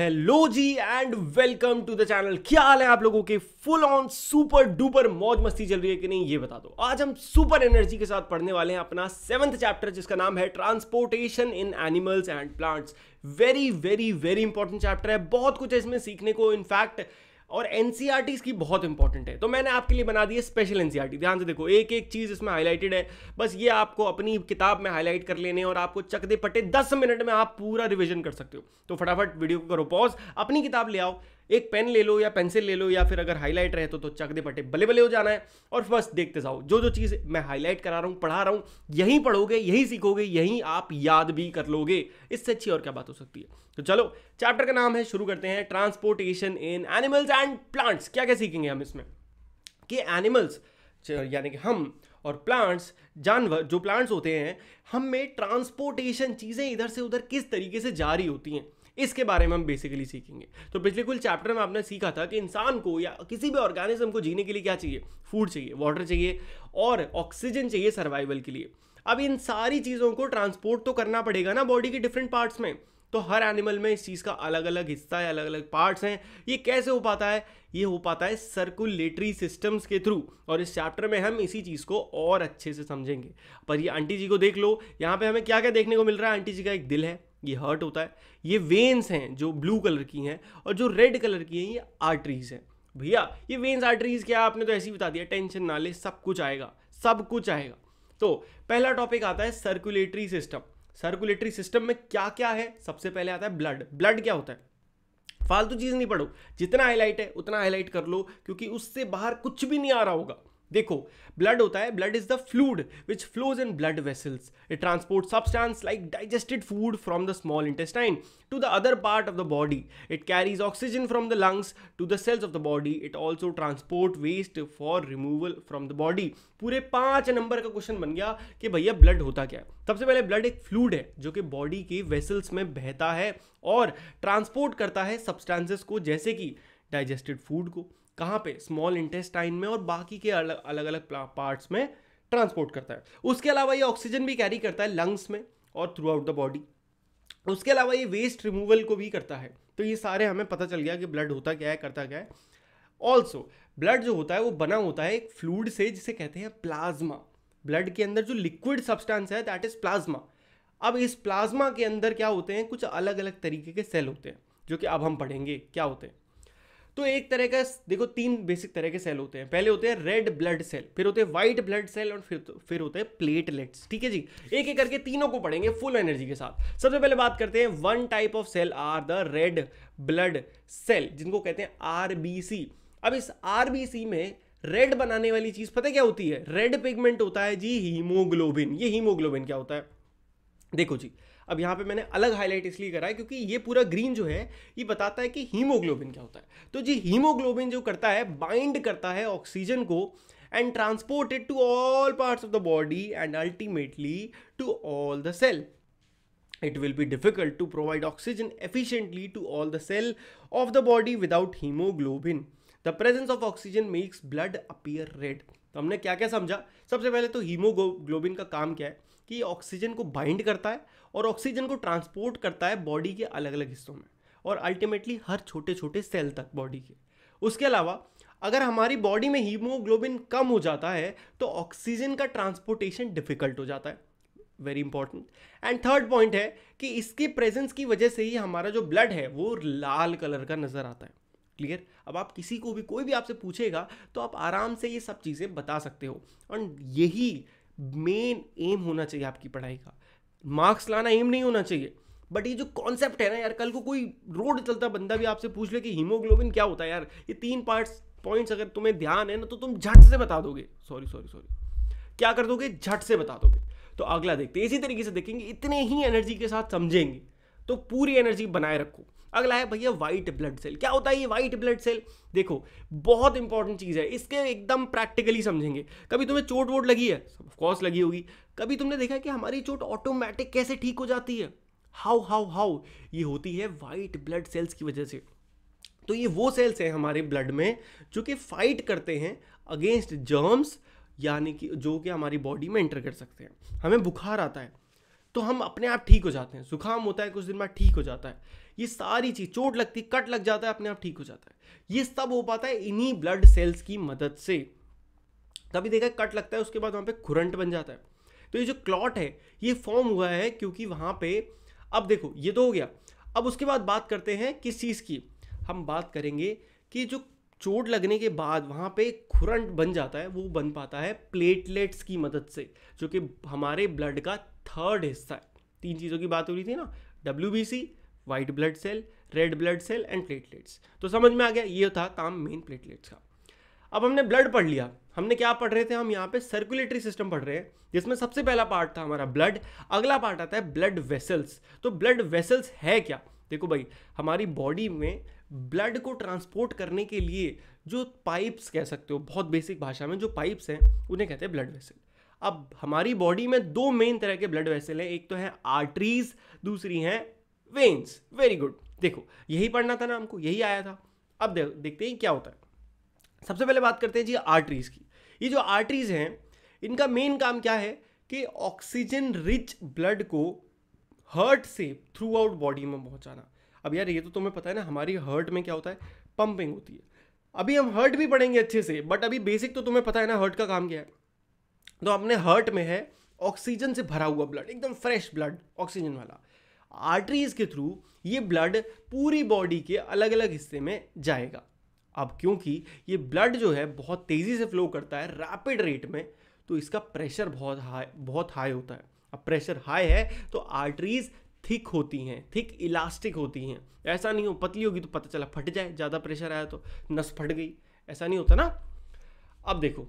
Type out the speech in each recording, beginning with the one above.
hello ji and welcome to the channel क्या हाल है आप लोगों के फुल ऑन सुपर डुपर मौज मस्ती चल रही है कि नहीं ये बता दो आज हम सुपर एनर्जी के साथ पढ़ने वाले हैं अपना सेवंथ चैप्टर जिसका नाम है transportation in animals and plants very very very important chapter है बहुत कुछ है इसमें सीखने को इनफैक्ट और एन e की बहुत इंपॉर्टेंट है तो मैंने आपके लिए बना दी है स्पेशल एन e ध्यान से देखो एक एक चीज़ इसमें हाईलाइटेड है बस ये आपको अपनी किताब में हाईलाइट कर लेने और आपको चकदे पटे दस मिनट में आप पूरा रिविजन कर सकते हो तो फटाफट वीडियो को करो पॉज अपनी किताब ले आओ एक पेन ले लो या पेंसिल ले लो या फिर अगर हाईलाइट रहे तो, तो चक दे पटे बल्ले बल्ले हो जाना है और बस देखते जाओ जो जो चीज़ मैं हाईलाइट करा रहा हूँ पढ़ा रहा हूँ यहीं पढ़ोगे यही सीखोगे यही आप याद भी कर लोगे इससे अच्छी और क्या बात हो सकती है तो चलो चैप्टर का नाम है शुरू करते हैं transportation in animals and plants क्या क्या सीखेंगे हम इसमें कि एनिमल्स यानी कि हम और प्लांट्स जानवर जो प्लांट्स होते हैं हम में ट्रांसपोर्टेशन चीज़ें इधर से उधर किस तरीके से जारी होती हैं इसके बारे में हम बेसिकली सीखेंगे तो पिछले कुछ चैप्टर में आपने सीखा था कि इंसान को या किसी भी ऑर्गेनिज्म को जीने के लिए क्या चाहिए फूड चाहिए वाटर चाहिए और ऑक्सीजन चाहिए सर्वाइवल के लिए अब इन सारी चीज़ों को ट्रांसपोर्ट तो करना पड़ेगा ना बॉडी के डिफरेंट पार्ट्स में तो हर एनिमल में इस चीज़ का अलग अलग हिस्सा है अलग अलग पार्ट्स हैं ये कैसे हो पाता है ये हो पाता है सर्कुलेटरी सिस्टम्स के थ्रू और इस चैप्टर में हम इसी चीज़ को और अच्छे से समझेंगे पर ये आंटी जी को देख लो यहाँ पे हमें क्या क्या देखने को मिल रहा है आंटी जी का एक दिल है ये हर्ट होता है ये वेन्स हैं जो ब्लू कलर की हैं और जो रेड कलर की हैं ये आर्टरीज हैं भैया ये वेन्स आर्टरीज क्या आपने तो ऐसे ही बता दिया टेंशन ना ले सब कुछ आएगा सब कुछ आएगा तो पहला टॉपिक आता है सर्कुलेटरी सिस्टम सर्कुलेटरी सिस्टम में क्या क्या है सबसे पहले आता है ब्लड ब्लड क्या होता है फालतू चीज़ नहीं पढ़ो जितना हाईलाइट है उतना हाईलाइट कर लो क्योंकि उससे बाहर कुछ भी नहीं आ रहा होगा देखो ब्लड होता है blood is the fluid which flows in blood vessels it transport substance like digested food from the small intestine to the other part of the body it carries oxygen from the lungs to the cells of the body it also transport waste for removal from the body पूरे पाँच number का question बन गया कि भैया blood होता क्या है सबसे पहले ब्लड एक फ्लूड है जो कि बॉडी के वेसल्स में बहता है और ट्रांसपोर्ट करता है सब्सटेंसेस को जैसे कि डाइजेस्टेड फूड को कहाँ पे स्मॉल इंटेस्टाइन में और बाकी के अलग अलग अलग पार्ट्स में ट्रांसपोर्ट करता है उसके अलावा ये ऑक्सीजन भी कैरी करता है लंग्स में और थ्रू आउट द बॉडी उसके अलावा ये वेस्ट रिमूवल को भी करता है तो ये सारे हमें पता चल गया कि ब्लड होता क्या है करता क्या है ऑल्सो ब्लड जो होता है वो बना होता है एक फ्लूड से जिसे कहते हैं प्लाज्मा ब्लड के अंदर जो लिक्विड सब्सटेंस है दैट इज़ प्लाज्मा अब इस प्लाज्मा के अंदर क्या होते हैं कुछ अलग अलग तरीके के सेल होते हैं जो कि अब हम पढ़ेंगे क्या होते हैं तो एक तरह का देखो तीन बेसिक तरह के सेल होते हैं पहले होते हैं रेड ब्लड सेल फिर होते हैं व्हाइट ब्लड सेल और फिर तो, फिर होते हैं प्लेटलेट्स ठीक है जी एक एक करके तीनों को पढ़ेंगे फुल एनर्जी के साथ सबसे पहले बात करते हैं one type of cell are the red blood cell जिनको कहते हैं आर अब इस आर में रेड बनाने वाली चीज पता क्या होती है रेड पिगमेंट होता है जी हीमोग्लोबिन ये हीमोग्लोबिन क्या होता है देखो जी अब यहाँ पे मैंने अलग हाईलाइट इसलिए करा है क्योंकि ये पूरा ग्रीन जो है ये बताता है कि हीमोग्लोबिन क्या होता है तो जी हीमोग्लोबिन जो करता है बाइंड करता है ऑक्सीजन को and transported to all parts of the body and ultimately to all the cell it will be difficult to provide oxygen efficiently to all the cell of the body without haemoglobin the presence of oxygen makes blood appear red तो हमने क्या क्या समझा सबसे पहले तो haemoglobin का काम क्या है कि ऑक्सीजन को बाइंड करता है और ऑक्सीजन को ट्रांसपोर्ट करता है बॉडी के अलग अलग हिस्सों में और अल्टीमेटली हर छोटे छोटे सेल तक बॉडी के उसके अलावा अगर हमारी बॉडी में हीमोग्लोबिन कम हो जाता है तो ऑक्सीजन का ट्रांसपोर्टेशन डिफिकल्ट हो जाता है very important and third point है कि इसके प्रेजेंस की वजह से ही हमारा जो ब्लड है वो लाल कलर का नज़र आता है क्लियर अब आप किसी को भी कोई भी आपसे पूछेगा तो आप आराम से ये सब चीज़ें बता सकते हो और यही मेन एम होना चाहिए आपकी पढ़ाई का मार्क्स लाना एम नहीं होना चाहिए बट ये जो कॉन्सेप्ट है ना यार कल को कोई रोड चलता बंदा भी आपसे पूछ ले कि हीमोग्लोबिन क्या होता है यार ये तीन पार्ट्स पॉइंट्स अगर तुम्हें ध्यान है ना तो तुम झट से बता दोगे सॉरी सॉरी सॉरी क्या कर दोगे झट से बता दोगे तो अगला देखते इसी तरीके से देखेंगे इतने ही एनर्जी के साथ समझेंगे तो पूरी एनर्जी बनाए रखो अगला है भैया वाइट ब्लड सेल क्या होता है ये वाइट ब्लड सेल देखो बहुत इंपॉर्टेंट चीज़ है इसके एकदम प्रैक्टिकली समझेंगे कभी तुम्हें चोट वोट लगी है ऑफकोर्स लगी होगी कभी तुमने देखा कि हमारी चोट ऑटोमेटिक कैसे ठीक हो जाती है हाउ हाउ हाउ ये होती है वाइट ब्लड सेल्स की वजह से तो ये वो सेल्स हैं हमारे ब्लड में जो कि फाइट करते हैं अगेंस्ट जर्म्स यानी कि जो कि हमारी बॉडी में एंटर कर सकते हैं हमें बुखार आता है तो हम अपने आप ठीक हो जाते हैं जुकाम होता है कुछ दिन बाद ठीक हो जाता है ये सारी चीज़ चोट लगती कट लग जाता है अपने आप ठीक हो जाता है ये सब हो पाता है इन्हीं ब्लड सेल्स की मदद से तभी देखा कट लगता है उसके बाद वहाँ पे खुरंट बन जाता है तो ये जो क्लॉट है ये फॉर्म हुआ है क्योंकि वहाँ पे अब देखो ये तो हो गया अब उसके बाद बात करते हैं किस चीज़ की हम बात करेंगे कि जो चोट लगने के बाद वहाँ पे खुरंट बन जाता है वो बन पाता है प्लेटलेट्स की मदद से जो कि हमारे ब्लड का थर्ड हिस्सा है तीन चीज़ों की बात हो रही थी ना W B C white blood cell red blood cell and platelets तो समझ में आ गया ये था काम मेन प्लेटलेट्स का अब हमने ब्लड पढ़ लिया हमने क्या पढ़ रहे थे हम यहाँ पे सर्कुलेटरी सिस्टम पढ़ रहे हैं जिसमें सबसे पहला पार्ट था हमारा ब्लड अगला पार्ट आता है ब्लड वेसल्स तो ब्लड वेसल्स है क्या देखो भाई हमारी बॉडी में ब्लड को ट्रांसपोर्ट करने के लिए जो पाइप्स कह सकते हो बहुत बेसिक भाषा में जो पाइप्स हैं उन्हें कहते हैं ब्लड वेसल अब हमारी बॉडी में दो मेन तरह के ब्लड वेसल हैं एक तो है आर्टरीज दूसरी हैं वेन्स वेरी गुड देखो यही पढ़ना था ना हमको यही आया था अब देख देखते हैं क्या होता है सबसे पहले बात करते हैं जी आर्टरीज की ये जो आर्टरीज हैं इनका मेन काम क्या है कि ऑक्सीजन रिच ब्लड को हर्ट से थ्रू आउट बॉडी में पहुंचाना अब यार ये तो तुम्हें पता है ना हमारी हर्ट में क्या होता है पंपिंग होती है अभी हम हर्ट भी पढ़ेंगे अच्छे से बट अभी बेसिक तो तुम्हें पता है ना हर्ट का काम क्या है तो अपने हर्ट में है ऑक्सीजन से भरा हुआ ब्लड एकदम फ्रेश ब्लड ऑक्सीजन वाला आर्टरीज के थ्रू ये ब्लड पूरी बॉडी के अलग अलग हिस्से में जाएगा अब क्योंकि ये ब्लड जो है बहुत तेज़ी से फ्लो करता है रैपिड रेट में तो इसका प्रेशर बहुत हाई बहुत हाई होता है अब प्रेशर हाई है तो आर्टरीज थिक होती हैं थिक इलास्टिक होती हैं ऐसा नहीं हो पतली होगी तो पता चला फट जाए ज़्यादा प्रेशर आया तो नस फट गई ऐसा नहीं होता ना अब देखो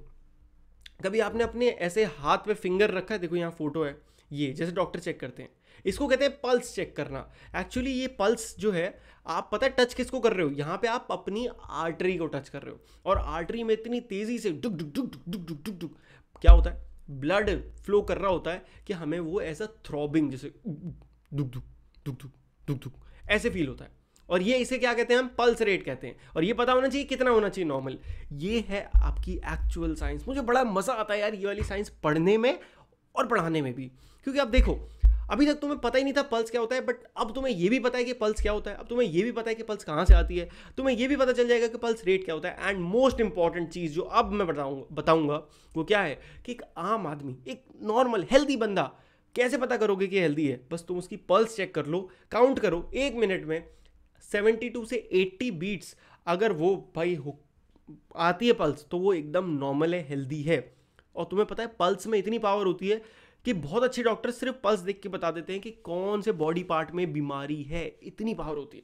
कभी आपने अपने ऐसे हाथ पे फिंगर रखा है देखो यहाँ फोटो है ये जैसे डॉक्टर चेक करते हैं इसको कहते हैं पल्स चेक करना एक्चुअली ये पल्स जो है आप पता है टच किसको कर रहे हो यहाँ पे आप अपनी आर्टरी को टच कर रहे हो और आर्टरी में इतनी तेज़ी से डुक डुक डुक डुक डुक डुक डुक डुक क्या होता है ब्लड फ्लो कर रहा होता है कि हमें वो ऐसा थ्रॉबिंग जैसे दुख दुख दुख दुख दुख दुख ऐसे फील होता है और ये इसे क्या कहते हैं हम पल्स रेट कहते हैं और ये पता होना चाहिए कितना होना चाहिए नॉर्मल ये है आपकी एक्चुअल साइंस मुझे बड़ा मज़ा आता है यार ये वाली साइंस पढ़ने में और पढ़ाने में भी क्योंकि आप देखो अभी तक तुम्हें पता ही नहीं था पल्स क्या होता है बट अब तुम्हें ये भी पता है कि पल्स क्या होता है अब तुम्हें ये भी पता है कि पल्स कहाँ से आती है तुम्हें ये भी पता चल जाएगा कि पल्स रेट क्या होता है एंड मोस्ट इंपॉर्टेंट चीज़ जो अब मैं बताऊँगा बताऊँगा वो क्या है कि एक आम आदमी एक नॉर्मल हेल्दी बंदा कैसे पता करोगे कि हेल्दी है बस तुम उसकी पल्स चेक कर लो काउंट करो एक मिनट में 72 से 80 बीट्स अगर वो भाई हो आती है पल्स तो वो एकदम नॉर्मल है हेल्दी है और तुम्हें पता है पल्स में इतनी पावर होती है कि बहुत अच्छे डॉक्टर सिर्फ पल्स देख के बता देते हैं कि कौन से बॉडी पार्ट में बीमारी है इतनी पावर होती है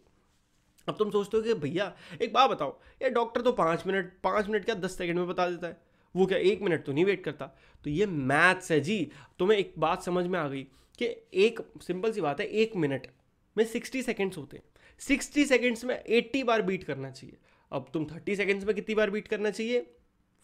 अब तुम सोचते हो कि भैया एक बात बताओ ये डॉक्टर तो पाँच मिनट पाँच मिनट क्या दस सेकेंड में बता देता है वो क्या एक मिनट तो नहीं वेट करता तो ये मैथ्स है जी तुम्हें तो एक बात समझ में आ गई कि एक सिंपल सी बात है एक मिनट में सिक्सटी सेकेंड्स होते हैं सिक्सटी सेकेंड्स में एट्टी बार बीट करना चाहिए अब तुम थर्टी सेकेंड्स में कितनी बार बीट करना चाहिए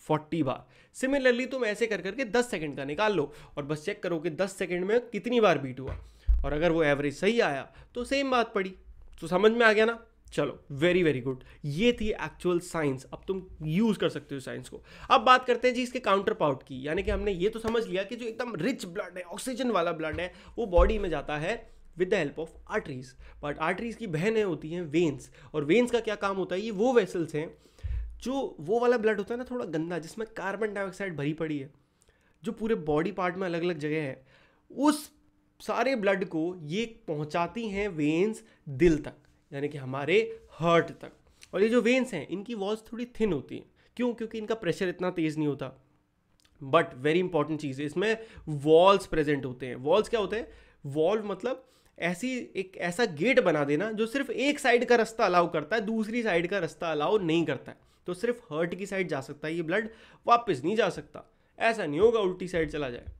फोर्टी बार सिमिलरली तुम ऐसे कर करके दस सेकेंड का निकाल लो और बस चेक करो कि दस सेकेंड में कितनी बार बीट हुआ और अगर वो एवरेज सही आया तो सेम बात पड़ी तो समझ में आ गया ना चलो वेरी वेरी गुड ये थी एक्चुअल साइंस अब तुम यूज़ कर सकते हो साइंस को अब बात करते हैं जी इसके काउंटर पार्ट की यानी कि हमने ये तो समझ लिया कि जो एकदम रिच ब्लड है ऑक्सीजन वाला ब्लड है वो बॉडी में जाता है with the help of arteries but arteries की बहनें होती हैं वेन्स और वेन्स का क्या काम होता है ये वो वेसल्स हैं जो वो वाला ब्लड होता है ना थोड़ा गंदा जिसमें कार्बन डाइऑक्साइड भरी पड़ी है जो पूरे बॉडी पार्ट में अलग अलग जगह है उस सारे ब्लड को ये पहुंचाती हैं वेन्स दिल तक यानी कि हमारे हर्ट तक और ये जो वेन्स हैं इनकी वॉल्स थोड़ी थिन होती हैं क्यों क्योंकि इनका प्रेशर इतना तेज़ नहीं होता बट वेरी इंपॉर्टेंट चीज़ है इसमें वॉल्स प्रेजेंट होते हैं वॉल्स क्या होते हैं वॉल्व मतलब ऐसी एक ऐसा गेट बना देना जो सिर्फ एक साइड का रास्ता अलाउ करता है दूसरी साइड का रास्ता अलाउ नहीं करता है तो सिर्फ हर्ट की साइड जा सकता है ये ब्लड वापस नहीं जा सकता ऐसा नहीं होगा उल्टी साइड चला जाए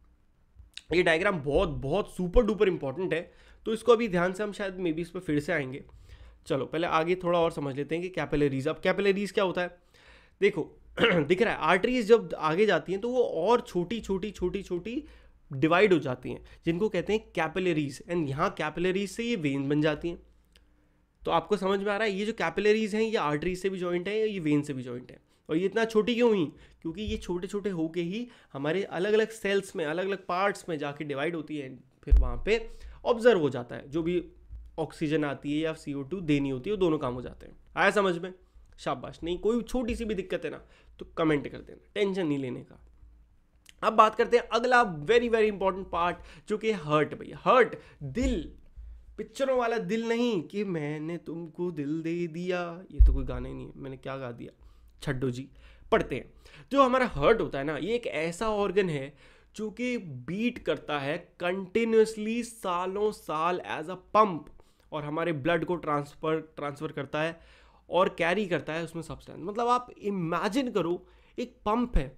ये डायग्राम बहुत बहुत सुपर डुपर इंपॉर्टेंट है तो इसको अभी ध्यान से हम शायद मे बी इस पर फिर से आएंगे चलो पहले आगे थोड़ा और समझ लेते हैं कि कैपेलरीज अब कैपेलरीज़ क्या होता है देखो दिख रहा है आर्टरीज जब आगे जाती हैं तो वो और छोटी छोटी छोटी छोटी डिवाइड हो जाती हैं जिनको कहते हैं कैपेलरीज एंड यहाँ कैपिलरीज से ये वेन बन जाती हैं तो आपको समझ में आ रहा है ये जो कैपेलरीज हैं ये आर्टरीज से भी जॉइंट है ये वेन से भी जॉइंट है और ये इतना छोटी क्यों हुई क्योंकि ये छोटे छोटे होके ही हमारे अलग अलग सेल्स में अलग अलग पार्ट्स में जाके डिवाइड होती है फिर वहाँ पे ऑब्जर्व हो जाता है जो भी ऑक्सीजन आती है या सी देनी होती है वो दोनों काम हो जाते हैं आया समझ में शाबाश नहीं कोई छोटी सी भी दिक्कत है ना तो कमेंट कर देना टेंशन नहीं लेने का अब बात करते हैं अगला वेरी वेरी इंपॉर्टेंट पार्ट जो कि हर्ट भैया हर्ट दिल पिक्चरों वाला दिल नहीं कि मैंने तुमको दिल दे दिया ये तो कोई गाना ही नहीं है मैंने क्या गा दिया छड्डो जी पढ़ते हैं जो हमारा हर्ट होता है ना ये एक ऐसा ऑर्गन है जो कि बीट करता है कंटिन्यूसली सालों साल एज अ पंप और हमारे ब्लड को ट्रांसफर ट्रांसफ़र करता है और कैरी करता है उसमें सब्सटेंस मतलब आप इमेजिन करो एक पंप है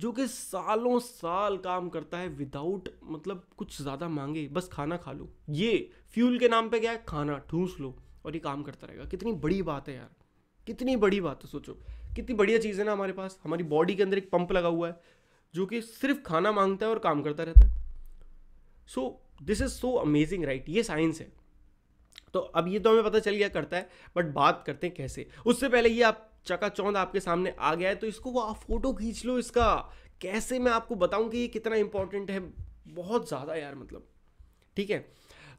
जो कि सालों साल काम करता है विदाउट मतलब कुछ ज़्यादा मांगे बस खाना खा लो ये फ्यूल के नाम पे क्या है खाना ठूस लो और ये काम करता रहेगा कितनी बड़ी बात है यार कितनी बड़ी बात है सोचो कितनी बढ़िया चीज़ है ना हमारे पास हमारी बॉडी के अंदर एक पंप लगा हुआ है जो कि सिर्फ खाना मांगता है और काम करता रहता है so this is so amazing right ये साइंस है तो अब ये तो हमें पता चल गया करता है बट बात करते हैं कैसे उससे पहले ये आप चकाचौंध आपके सामने आ गया है तो इसको आप फोटो खींच लो इसका कैसे मैं आपको बताऊं कि ये कितना इंपॉर्टेंट है बहुत ज़्यादा यार मतलब ठीक है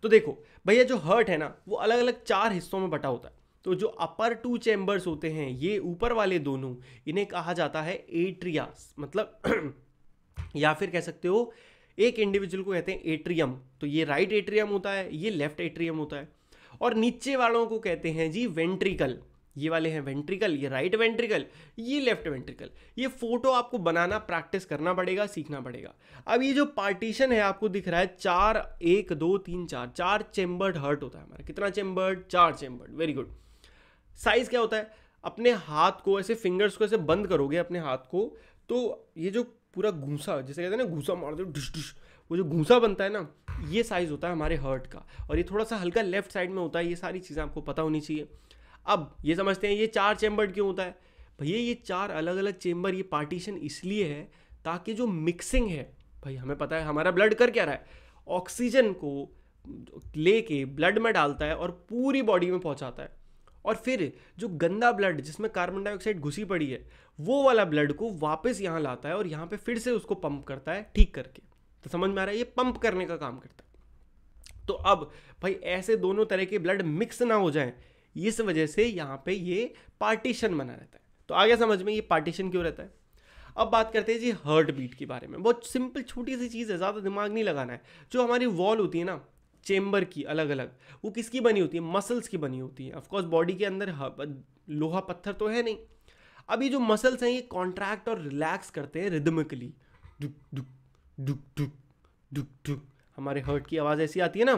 तो देखो भैया जो हर्ट है ना वो अलग अलग चार हिस्सों में बटा होता है तो जो अपर टू चैम्बर्स होते हैं ये ऊपर वाले दोनों इन्हें कहा जाता है एट्रियास मतलब या फिर कह सकते हो एक इंडिविजुअल को कहते हैं एट्रियम तो ये राइट एट्रियम होता है ये लेफ्ट एट्रियम होता है और नीचे वालों को कहते हैं जी वेंट्रिकल ये वाले हैं वेंट्रिकल ये राइट वेंट्रिकल ये लेफ्ट वेंट्रिकल ये फोटो आपको बनाना प्रैक्टिस करना पड़ेगा सीखना पड़ेगा अब ये जो पार्टीशन है आपको दिख रहा है चार एक दो तीन चार चार चेंबर्ड हर्ट होता है हमारा कितना चेंबर्ड चार चेंबर्ड वेरी गुड साइज क्या होता है अपने हाथ को ऐसे फिंगर्स को ऐसे बंद करोगे अपने हाथ को तो ये जो पूरा घूसा जैसे कहते हैं ना घूसा मार दो वो जो घूसा बनता है ना ये साइज़ होता है हमारे हर्ट का और ये थोड़ा सा हल्का लेफ्ट साइड में होता है ये सारी चीज़ें आपको पता होनी चाहिए अब ये समझते हैं ये चार चैम्बर क्यों होता है भैया ये चार अलग अलग चैम्बर ये पार्टीशन इसलिए है ताकि जो मिक्सिंग है भाई हमें पता है हमारा ब्लड कर क्या रहा है ऑक्सीजन को लेके ब्लड में डालता है और पूरी बॉडी में पहुंचाता है और फिर जो गंदा ब्लड जिसमें कार्बन डाइऑक्साइड घुसी पड़ी है वो वाला ब्लड को वापस यहाँ लाता है और यहाँ पे फिर से उसको पंप करता है ठीक करके तो समझ में आ रहा है ये पंप करने का काम करता है तो अब भाई ऐसे दोनों तरह के ब्लड मिक्स ना हो जाए इस वजह से यहाँ पे ये पार्टीशन बना रहता है तो आ गया समझ में ये पार्टीशन क्यों रहता है अब बात करते हैं जी हार्ट बीट के बारे में बहुत सिंपल छोटी सी चीज़ है ज़्यादा दिमाग नहीं लगाना है जो हमारी वॉल होती है ना चेम्बर की अलग अलग वो किसकी बनी होती है मसल्स की बनी होती है ऑफकोर्स बॉडी के अंदर लोहा पत्थर तो है नहीं अब ये जो मसल्स हैं ये कॉन्ट्रैक्ट और रिलैक्स करते हैं रिदमिकली दुक दुक डुक डुक डुक डुक हमारे हर्ट की आवाज़ ऐसी आती है ना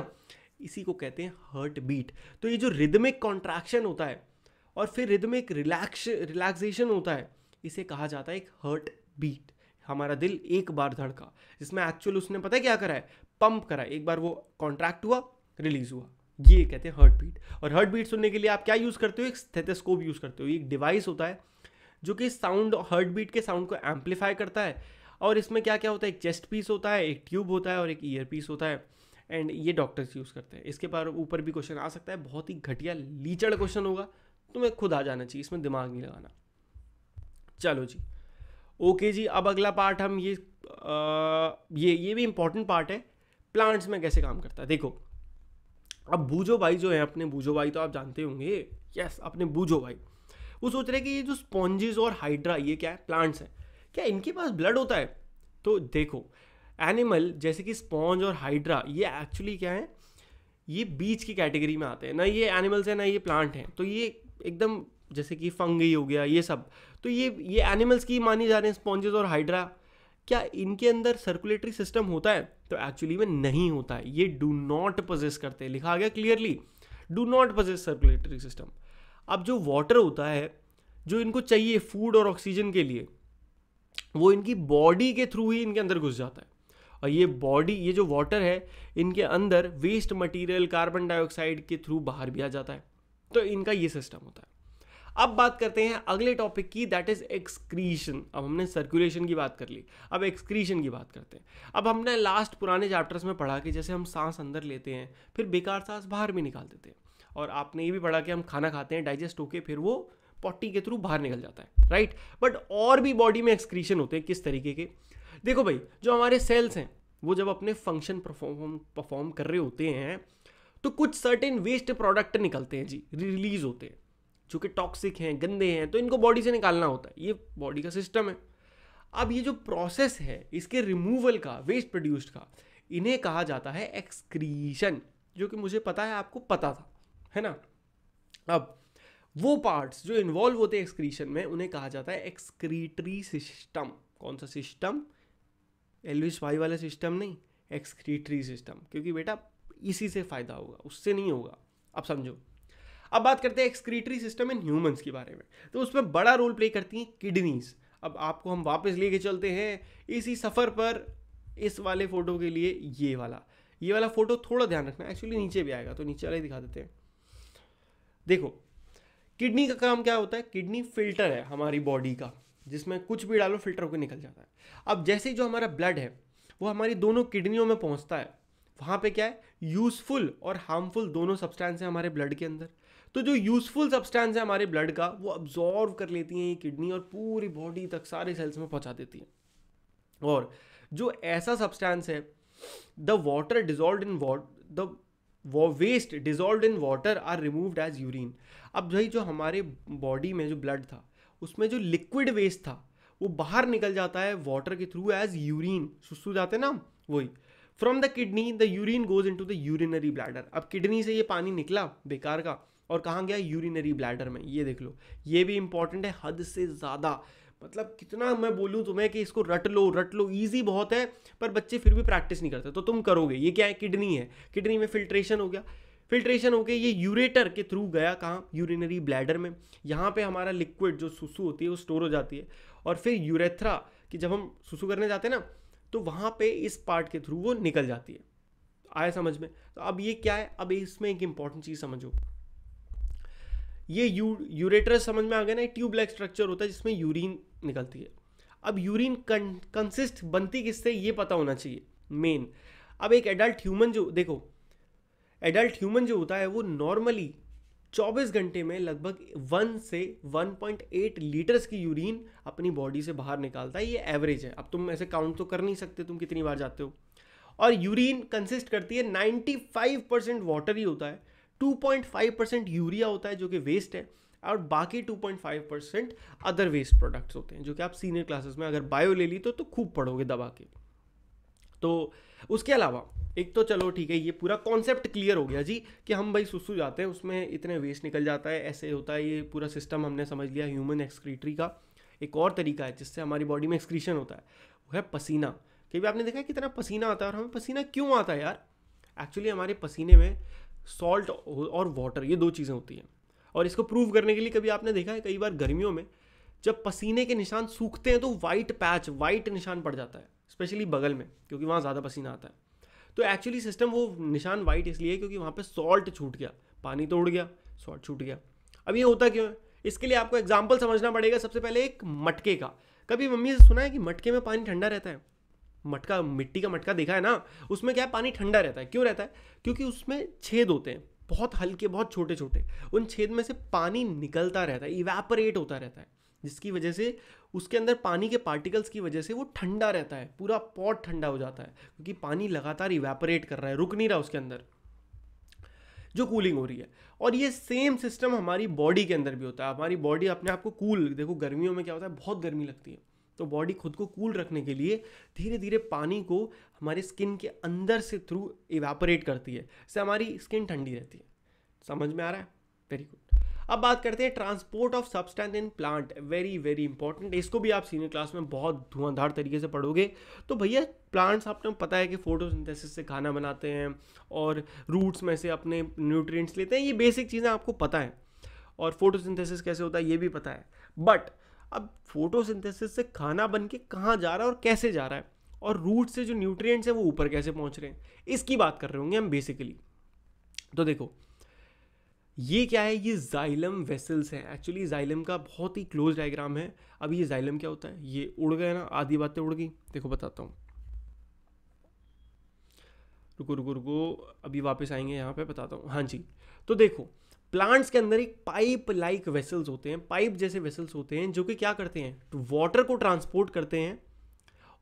इसी को कहते हैं हर्ट बीट तो ये जो रिदमिक कॉन्ट्रैक्शन होता है और फिर रिदमिक रिलैक्श रिलैक्सेशन होता है इसे कहा जाता है एक हर्ट बीट हमारा दिल एक बार धड़का जिसमें एक्चुअल उसने पता है क्या करा है पंप करा है एक बार वो कॉन्ट्रैक्ट हुआ रिलीज हुआ ये कहते हैं हर्ट बीट और हर्ट बीट सुनने के लिए आप क्या यूज़ करते हो एक स्थेटेस्कोप यूज़ करते हो एक डिवाइस होता है जो कि साउंड हर्ट बीट के साउंड को एम्पलीफाई करता है और इसमें क्या क्या होता है एक चेस्ट पीस होता है एक ट्यूब होता है और एक ईयर पीस होता है एंड ये डॉक्टर्स यूज़ करते हैं इसके बार ऊपर भी क्वेश्चन आ सकता है बहुत ही घटिया लीचड़ क्वेश्चन होगा तुम्हें खुद आ जाना चाहिए इसमें दिमाग नहीं लगाना चलो जी ओके जी अब अगला पार्ट हम ये आ, ये ये भी इम्पोर्टेंट पार्ट है प्लांट्स में कैसे काम करता है देखो अब बूझो भाई जो है अपने बूझो भाई तो आप जानते होंगे यस अपने बूझो भाई वो सोच रहे कि ये जो स्पॉन्जेस और हाइड्रा ये क्या है प्लांट्स हैं क्या इनके पास ब्लड होता है तो देखो एनिमल जैसे कि स्पॉन्ज और हाइड्रा ये एक्चुअली क्या है ये बीच की कैटेगरी में आते हैं ना ये एनिमल्स हैं ना ये प्लांट हैं तो ये एकदम जैसे कि फंगई हो गया ये सब तो ये ये एनिमल्स की मानी जा रहे हैं स्पॉन्जेस और हाइड्रा क्या इनके अंदर सर्कुलेटरी सिस्टम होता है तो एक्चुअली में नहीं होता है ये डू नॉट पोजेस करते हैं लिखा गया clearly do not possess circulatory system अब जो वाटर होता है जो इनको चाहिए फूड और ऑक्सीजन के लिए वो इनकी बॉडी के थ्रू ही इनके अंदर घुस जाता है और ये बॉडी ये जो वाटर है इनके अंदर वेस्ट मटेरियल कार्बन डाइऑक्साइड के थ्रू बाहर भी आ जाता है तो इनका ये सिस्टम होता है अब बात करते हैं अगले टॉपिक की दैट इज एक्सक्रीशन अब हमने सर्कुलेशन की बात कर ली अब एक्सक्रीशन की बात करते हैं अब हमने लास्ट पुराने चैप्टर्स में पढ़ा कि जैसे हम सांस अंदर लेते हैं फिर बेकार सांस बाहर भी निकाल देते हैं और आपने ये भी पढ़ा कि हम खाना खाते हैं डाइजेस्ट होके फिर वो पॉटी के थ्रू बाहर निकल जाता है राइट बट और भी बॉडी में एक्सक्रीशन होते हैं किस तरीके के देखो भाई जो हमारे सेल्स हैं वो जब अपने फंक्शन परफॉर्म परफॉर्म कर रहे होते हैं तो कुछ सर्टेन वेस्ट प्रोडक्ट निकलते हैं जी रिलीज होते हैं जो कि टॉक्सिक हैं गंदे हैं तो इनको बॉडी से निकालना होता है ये बॉडी का सिस्टम है अब ये जो प्रोसेस है इसके रिमूवल का वेस्ट प्रोड्यूस्ड का इन्हें कहा जाता है एक्सक्रीशन जो कि मुझे पता है आपको पता था है ना अब वो पार्ट्स जो इन्वॉल्व होते हैं एक्सक्रीशन में उन्हें कहा जाता है एक्सक्रीटरी सिस्टम कौन सा सिस्टम एलविश भाई वाला सिस्टम नहीं एक्सक्रीटरी सिस्टम क्योंकि बेटा इसी से फ़ायदा होगा उससे नहीं होगा अब समझो अब बात करते हैं एक्सक्रीटरी सिस्टम इन ह्यूमंस के बारे में तो उसमें बड़ा रोल प्ले करती हैं किडनीज अब आपको हम वापस लेके चलते हैं इसी सफ़र पर इस वाले फ़ोटो के लिए ये वाला ये वाला फ़ोटो थोड़ा ध्यान रखना एक्चुअली नीचे भी आएगा तो नीचे वाला ही दिखा देते हैं देखो किडनी का काम क्या होता है किडनी फिल्टर है हमारी बॉडी का जिसमें कुछ भी डालो फिल्टर होकर निकल जाता है अब जैसे ही जो हमारा ब्लड है वो हमारी दोनों किडनियों में पहुंचता है वहाँ पे क्या है यूज़फुल और हार्मफुल दोनों सब्सटेंस हैं हमारे ब्लड के अंदर तो जो यूज़फुल सब्सटेंस है हमारे ब्लड का वो अब्जॉर्व कर लेती हैं ये किडनी और पूरी बॉडी तक सारे सेल्स में पहुँचा देती हैं और जो ऐसा सब्सटेंस है the water dissolve in what the वो waste dissolve in water are removed as urine अब भाई जो हमारे बॉडी में जो ब्लड था उसमें जो लिक्विड वेस्ट था वो बाहर निकल जाता है वाटर के थ्रू एज यूरिन सुस्तु जाते ना वही from the kidney the urine goes into the urinary bladder अब किडनी से ये पानी निकला बेकार का और कहाँ गया यूरिनरी ब्लैडर में ये देख लो ये भी इंपॉर्टेंट है हद से ज़्यादा मतलब कितना मैं बोलूँ तुम्हें कि इसको रट लो रट लो ईजी बहुत है पर बच्चे फिर भी प्रैक्टिस नहीं करते तो तुम करोगे ये क्या है किडनी है किडनी में फिल्ट्रेशन हो गया फिल्ट्रेशन होके ये यूरेटर के थ्रू गया कहाँ यूरिनरी ब्लैडर में यहाँ पे हमारा लिक्विड जो सुसु होती है वो स्टोर हो जाती है और फिर यूरेथ्रा कि जब हम सुसु करने जाते हैं ना तो वहाँ पे इस पार्ट के थ्रू वो निकल जाती है आया समझ में तो अब ये क्या है अब इसमें एक इम्पॉर्टेंट चीज़ समझो ये यू यूरेटर समझ में आ गया ना ट्यूब लाइक स्ट्रक्चर होता है जिसमें यूरिन निकलती है अब यूरिन कंसिस्ट बनती किससे ये पता होना चाहिए मेन अब एक एडल्ट ह्यूमन जो देखो एडल्ट ह्यूमन जो होता है वो नॉर्मली 24 घंटे में लगभग 1 से 1.8 लीटर्स की यूरिन अपनी बॉडी से बाहर निकालता है ये एवरेज है अब तुम ऐसे काउंट तो कर नहीं सकते तुम कितनी बार जाते हो और यूरिन कंसिस्ट करती है 95 परसेंट वाटर ही होता है 2.5 परसेंट यूरिया होता है जो कि वेस्ट है और बाकी 2.5 परसेंट अदर वेस्ट प्रोडक्ट्स होते हैं जो कि आप सीनियर क्लासेस में अगर बायो ले ली तो तो खूब पढ़ोगे दबा के तो उसके अलावा एक तो चलो ठीक है ये पूरा कॉन्सेप्ट क्लियर हो गया जी कि हम भाई सुसु जाते हैं उसमें इतने वेस्ट निकल जाता है ऐसे होता है ये पूरा सिस्टम हमने समझ लिया ह्यूमन एक्सक्रीटरी का एक और तरीका है जिससे हमारी बॉडी में एक्सक्रीशन होता है वो है पसीना कभी आपने देखा कितना पसीना आता है और हमें पसीना क्यों आता है यार एक्चुअली हमारे पसीने में सॉल्ट और वाटर ये दो चीज़ें होती हैं और इसको प्रूव करने के लिए कभी आपने देखा है कई बार गर्मियों में जब पसीने के निशान सूखते हैं तो वाइट पैच वाइट निशान पड़ जाता है स्पेशली बगल में क्योंकि वहाँ ज़्यादा पसीना आता है तो एक्चुअली सिस्टम वो निशान वाइट इसलिए क्योंकि वहाँ पर सॉल्ट छूट गया पानी तो गया सॉल्ट छूट गया अब ये होता क्यों है इसके लिए आपको एग्जाम्पल समझना पड़ेगा सबसे पहले एक मटके का कभी मम्मी से सुना है कि मटके में पानी ठंडा रहता है मटका मिट्टी का मटका देखा है ना उसमें क्या है पानी ठंडा रहता है क्यों रहता है क्योंकि उसमें छेद होते हैं बहुत हल्के बहुत छोटे छोटे उन छेद में से पानी निकलता रहता है इवेपरेट होता रहता है जिसकी वजह से उसके अंदर पानी के पार्टिकल्स की वजह से वो ठंडा रहता है पूरा पॉट ठंडा हो जाता है क्योंकि पानी लगातार इवेपरेट कर रहा है रुक नहीं रहा उसके अंदर जो कूलिंग हो रही है और ये सेम सिस्टम हमारी बॉडी के अंदर भी होता है हमारी बॉडी अपने आप को कूल देखो गर्मियों में क्या होता है बहुत गर्मी लगती है तो बॉडी खुद को कूल रखने के लिए धीरे धीरे पानी को हमारे स्किन के अंदर से थ्रू इवेपोरेट करती है इससे हमारी स्किन ठंडी रहती है समझ में आ रहा है वेरी गुड अब बात करते हैं transport of substance in plant very very important इसको भी आप सीनियर क्लास में बहुत धुआंधार तरीके से पढ़ोगे तो भैया प्लांट्स आपने पता है कि फोटोसिंथेसिस से खाना बनाते हैं और रूट्स में से अपने न्यूट्रिएंट्स लेते हैं ये बेसिक चीज़ें आपको पता है और फोटोसिंथेसिस कैसे होता है ये भी पता है बट अब फोटोसिंथेसिस से खाना बन के कहाँ जा रहा है और कैसे जा रहा है और रूट से जो न्यूट्रिएंट्स हैं वो ऊपर कैसे पहुंच रहे हैं इसकी बात कर रहे होंगे हम बेसिकली तो देखो ये क्या है ये जाइलम वेसल्स हैं एक्चुअली जाइलम का बहुत ही क्लोज डायग्राम है अब ये जाइलम क्या होता है ये उड़ गए ना आधी बातें उड़ गई देखो बताता हूँ रुको रुको रुको अभी वापस आएंगे यहाँ पे बताता हूँ हाँ जी तो देखो प्लांट्स के अंदर एक पाइप लाइक वेसल्स होते हैं पाइप जैसे वेसल्स होते हैं जो कि क्या करते हैं तो वाटर को ट्रांसपोर्ट करते हैं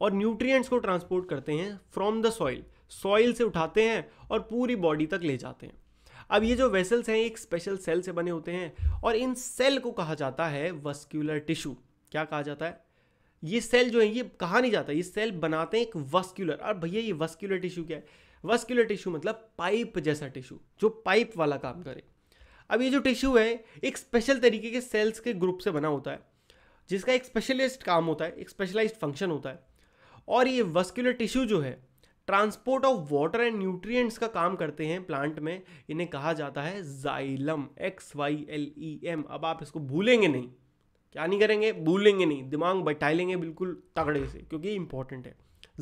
और न्यूट्रिएंट्स को ट्रांसपोर्ट करते हैं फ्रॉम द सॉइल सॉइल से उठाते हैं और पूरी बॉडी तक ले जाते हैं अब ये जो वेसल्स हैं एक स्पेशल सेल से बने होते हैं और इन सेल को कहा जाता है वस्क्यूलर टिश्यू क्या कहा जाता है ये सेल जो है ये कहा नहीं जाता ये सेल बनाते हैं एक वस्क्यूलर और भैया ये वस्क्यूलर टिश्यू क्या है वस्क्यूलर टिश्यू मतलब पाइप जैसा टिश्यू जो पाइप वाला काम करे अब ये जो टिश्यू है एक स्पेशल तरीके के सेल्स के ग्रुप से बना होता है जिसका एक स्पेशलिस्ट काम होता है एक स्पेशलाइज फंक्शन होता है और ये वस्कुलर टिश्यू जो है transport of water and nutrients का काम करते हैं प्लांट में इन्हें कहा जाता है xylem X Y L E M अब आप इसको भूलेंगे नहीं क्या नहीं करेंगे भूलेंगे नहीं दिमाग बैठा लेंगे बिल्कुल तगड़े से क्योंकि ये इंपॉर्टेंट है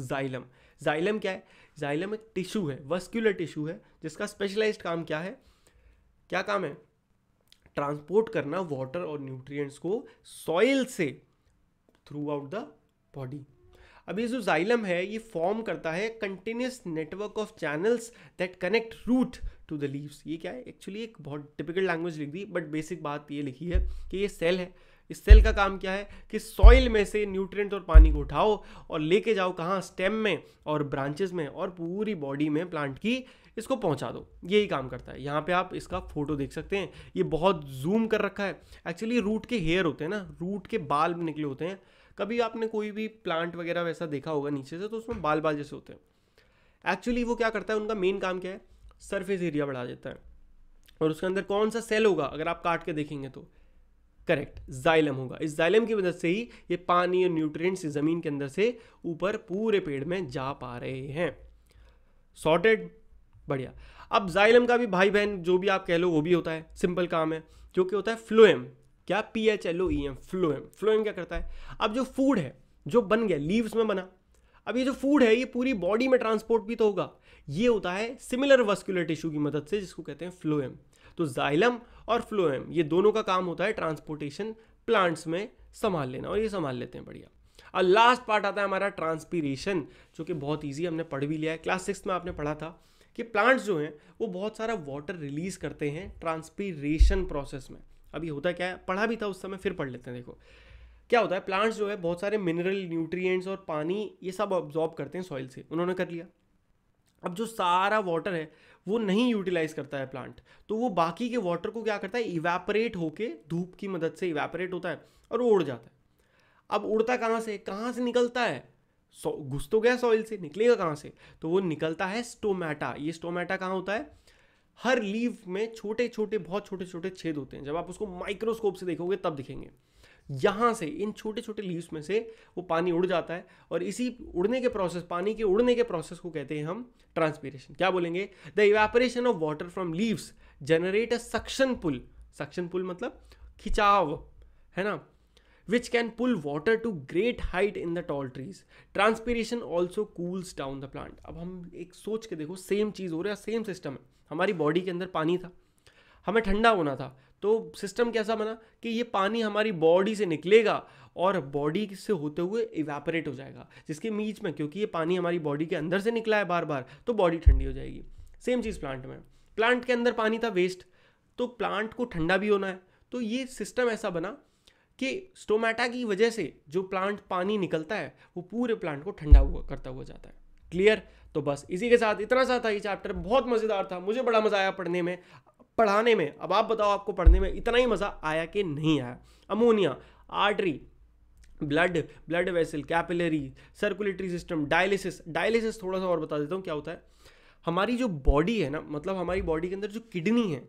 जाइलम जाइलम क्या है जाइलम एक टिश्यू है वस्क्यूलर टिश्यू है जिसका स्पेशलाइज्ड काम क्या है क्या काम है ट्रांसपोर्ट करना वाटर और न्यूट्रिएंट्स को सॉइल से थ्रू आउट द बॉडी अब ये जो जाइलम है ये फॉर्म करता है continuous network of channels that connect root to the leaves ये क्या है एक्चुअली एक बहुत टिपिकल लैंग्वेज लिख दी बट बेसिक बात ये लिखी है कि ये सेल है इस सेल का काम क्या है कि सॉइल में से न्यूट्रिएंट्स और पानी को उठाओ और लेके जाओ कहाँ स्टेम में और ब्रांचेस में और पूरी बॉडी में प्लांट की इसको पहुंचा दो यही काम करता है यहाँ पे आप इसका फोटो देख सकते हैं ये बहुत जूम कर रखा है एक्चुअली रूट के हेयर होते हैं ना रूट के बाल निकले होते हैं कभी आपने कोई भी प्लांट वगैरह वैसा देखा होगा नीचे से तो उसमें बाल बाल जैसे होते हैं एक्चुअली वो क्या करता है उनका मेन काम क्या है सरफेस एरिया बढ़ा देता है और उसके अंदर कौन सा सेल होगा अगर आप काट के देखेंगे तो करेक्ट जाइलम होगा इस जाइलम की मदद से ही ये पानी और न्यूट्रिएंट्स ज़मीन के अंदर से ऊपर पूरे पेड़ में जा पा रहे हैं सॉर्टेड बढ़िया अब जाइलम का भी भाई बहन जो भी आप कह लो वो भी होता है सिंपल काम है जो कि होता है फ्लोएम क्या P H L O E M phloem phloem क्या करता है अब जो फूड है जो बन गया लीव्स में बना अब ये जो फूड है ये पूरी बॉडी में ट्रांसपोर्ट भी तो होगा ये होता है सिमिलर वस्कुलर टिश्यू की मदद से जिसको कहते हैं फ्लोएम तो जाइलम और फ्लोएम ये दोनों का काम होता है ट्रांसपोर्टेशन प्लांट्स में संभाल लेना और ये संभाल लेते हैं बढ़िया और लास्ट पार्ट आता है हमारा ट्रांसपीरेशन जो कि बहुत ईजी हमने पढ़ भी लिया है क्लास सिक्स में आपने पढ़ा था कि प्लांट्स जो हैं वो बहुत सारा वाटर रिलीज करते हैं ट्रांसपीरेशन प्रोसेस में अभी होता क्या है पढ़ा भी था उस समय फिर पढ़ लेते हैं देखो क्या होता है प्लांट्स जो है बहुत सारे मिनरल न्यूट्रिएंट्स और पानी ये सब ऑब्जॉर्ब करते हैं सॉइल से उन्होंने कर लिया अब जो सारा वाटर है वो नहीं यूटिलाइज करता है प्लांट तो वो बाकी के वाटर को क्या करता है इवेपरेट होके धूप की मदद से इवेपरेट होता है और वो उड़ जाता है अब उड़ता कहाँ से कहाँ से निकलता है घुस तो गया सॉइल से निकलेगा कहाँ से तो वो निकलता है स्टोमेटा ये स्टोमेटा कहाँ होता है हर लीव में छोटे छोटे बहुत छोटे छोटे छेद होते हैं जब आप उसको माइक्रोस्कोप से देखोगे तब दिखेंगे यहाँ से इन छोटे छोटे लीव्स में से वो पानी उड़ जाता है और इसी उड़ने के प्रोसेस पानी के उड़ने के प्रोसेस को कहते हैं हम ट्रांसपीरेशन क्या बोलेंगे the evaporation of water from leaves generate a suction pull suction pull मतलब खिंचाव है ना which can pull water to great height in the tall trees transpiration also cools down the plant अब हम एक सोच के देखो सेम चीज़ हो रहा है सेम सिस्टम है हमारी बॉडी के अंदर पानी था हमें ठंडा होना था तो सिस्टम कैसा बना कि ये पानी हमारी बॉडी से निकलेगा और बॉडी से होते हुए इवेपरेट हो जाएगा जिसके बीच में क्योंकि ये पानी हमारी बॉडी के अंदर से निकला है बार बार तो बॉडी ठंडी हो जाएगी सेम चीज़ प्लांट में प्लांट के अंदर पानी था वेस्ट तो प्लांट को ठंडा भी होना है तो ये सिस्टम ऐसा बना कि स्टोमेटा की वजह से जो प्लांट पानी निकलता है वो पूरे प्लांट को ठंडा हुआ करता हुआ जाता है क्लियर तो बस इसी के साथ इतना सा था ये चैप्टर बहुत मज़ेदार था मुझे बड़ा मज़ा आया पढ़ने में पढ़ाने में अब आप बताओ आपको पढ़ने में इतना ही मज़ा आया कि नहीं आया ammonia artery blood blood vessel capillary circulatory system dialysis dialysis थोड़ा सा और बता देता हूँ क्या होता है हमारी जो बॉडी है ना मतलब हमारी बॉडी के अंदर जो किडनी है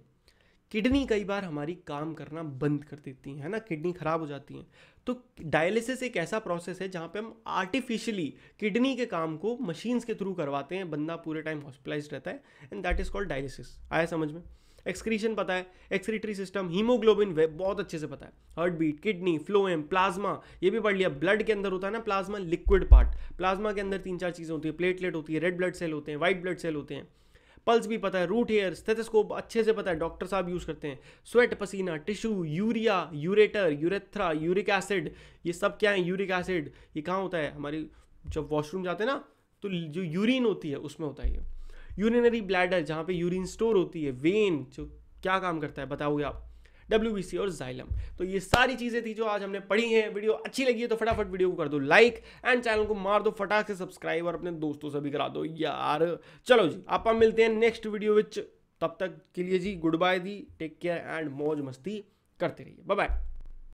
किडनी कई बार हमारी काम करना बंद कर देती है ना किडनी ख़राब हो जाती है तो डायलिसिस एक ऐसा प्रोसेस है जहाँ पे हम आर्टिफिशियली किडनी के काम को मशीन्स के थ्रू करवाते हैं बंदा पूरे टाइम हॉस्पिटलाइज रहता है and that is called dialysis आया समझ में एक्सक्रीशन पता है एक्सक्रीटरी सिस्टम हीमोग्लोबिन बहुत अच्छे से पता है heart beat kidney phloem plasma ये भी पढ़ लिया ब्लड के अंदर होता है ना प्लाज्मा लिक्विड पार्ट प्लाज्मा के अंदर तीन चार चीज़ें होती है प्लेटलेट होती है रेड ब्लड सेल होते हैं व्हाइट ब्लड सेल होते हैं पल्स भी पता है रूट हेयर स्टेथोस्कोप अच्छे से पता है डॉक्टर साहब यूज़ करते हैं स्वेट पसीना tissue urea ureter urethra uric acid ये सब क्या है यूरिक एसिड ये कहाँ होता है हमारी जब वॉशरूम जाते हैं ना तो जो यूरिन होती है उसमें होता है ये यूरिनरी ब्लैडर जहाँ पे यूरिन स्टोर होती है वेन जो क्या काम करता है बताओगे आप डब्ल्यू और जाइलम तो ये सारी चीज़ें थी जो आज हमने पढ़ी हैं वीडियो अच्छी लगी है तो फटाफट वीडियो को कर दो लाइक एंड चैनल को मार दो फटाक से सब्सक्राइब और अपने दोस्तों से भी करा दो यार चलो जी आप मिलते हैं नेक्स्ट वीडियो विच तब तक के लिए ji goodbye the take care and मौज मस्ती करते रहिए बाय बाय